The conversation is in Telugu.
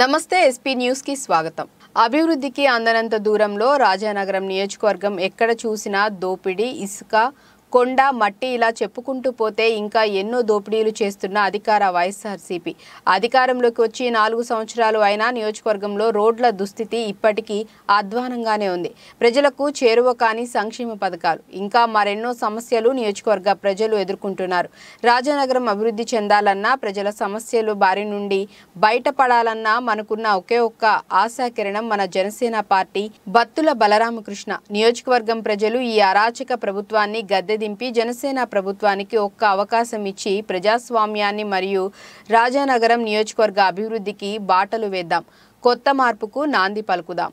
నమస్తే ఎస్పీ న్యూస్ కి స్వాగతం అభివృద్ధికి అందనంత దూరంలో రాజానగరం నియోజకవర్గం ఎక్కడ చూసినా దోపిడీ ఇసుక కొండ మట్టి ఇలా చెప్పుకుంటూ పోతే ఇంకా ఎన్నో దోపిడీలు చేస్తున్న అధికార వైఎస్ఆర్సీపీ అధికారంలోకి వచ్చి నాలుగు సంవత్సరాలు అయినా నియోజకవర్గంలో రోడ్ల దుస్థితి ఇప్పటికీ అధ్వానంగానే ఉంది ప్రజలకు చేరువ కాని సంక్షేమ పథకాలు ఇంకా మరెన్నో సమస్యలు నియోజకవర్గ ప్రజలు ఎదుర్కొంటున్నారు రాజనగరం అభివృద్ధి చెందాలన్నా ప్రజల సమస్యలు బారి నుండి బయటపడాలన్నా మనకున్న ఒకే ఒక్క ఆశాకిరణం మన జనసేన పార్టీ బత్తుల బలరామకృష్ణ నియోజకవర్గం ప్రజలు ఈ అరాచక ప్రభుత్వాన్ని గద్దె ఊరడింపి జనసేన ప్రభుత్వానికి ఒక్క అవకాశం ఇచ్చి ప్రజాస్వామ్యాన్ని మరియు రాజానగరం నియోజకవర్గ అభివృద్ధికి బాటలు వేద్దాం కొత్త మార్పుకు నాంది పలుకుదాం